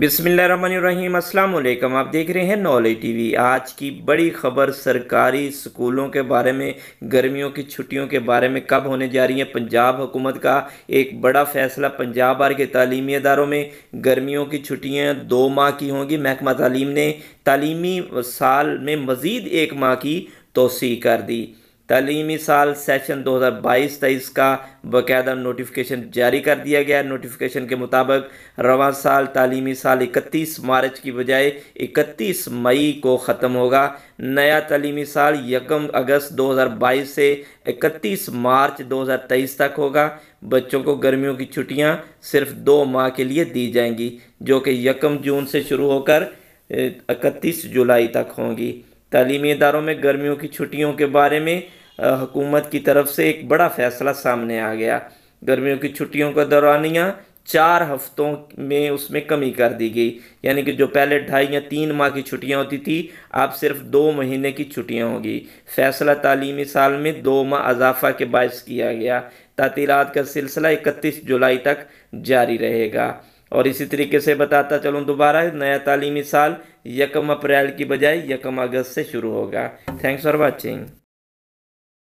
बिसमीम अल्लाम आप देख रहे हैं नॉलेज टीवी आज की बड़ी खबर सरकारी स्कूलों के बारे में गर्मियों की छुट्टियों के बारे में कब होने जा रही है पंजाब हुकूमत का एक बड़ा फैसला पंजाब भर के तालीमी इदारों में गर्मियों की छुट्टियां दो माह की होंगी महकमा तालीम ने तालीमी साल में मज़ीद एक माह की तोसी कर दी तलीमी साल सेशन 2022-23 का बाकायदा नोटिफिकेशन जारी कर दिया गया नोटिफिकेशन के मुताबिक रवा साल तलीमी साल 31 मार्च की बजाय 31 मई को ख़त्म होगा नया तलीमी साल यकम अगस्त 2022 से 31 मार्च 2023 तक होगा बच्चों को गर्मियों की छुट्टियां सिर्फ दो माह के लिए दी जाएंगी जो कि यकम जून से शुरू होकर इकतीस जुलाई तक होंगी तलीमी इदारों में गर्मियों की छुट्टियों के बारे में हुकूमत की तरफ से एक बड़ा फ़ैसला सामने आ गया गर्मियों की छुट्टियों का दौरानियाँ चार हफ्तों में उसमें कमी कर दी गई यानी कि जो पहले ढाई या तीन माह की छुट्टियां होती थी अब सिर्फ दो महीने की छुट्टियां होगी फैसला तालीमी साल में दो माह अजाफा के बायस किया गया तातीलत का सिलसिला इकतीस जुलाई तक जारी रहेगा और इसी तरीके से बताता चलूँ दोबारा नया तालीमी साल यकम अप्रैल की बजाय यकम अगस्त से शुरू होगा थैंक्स फॉर वॉचिंग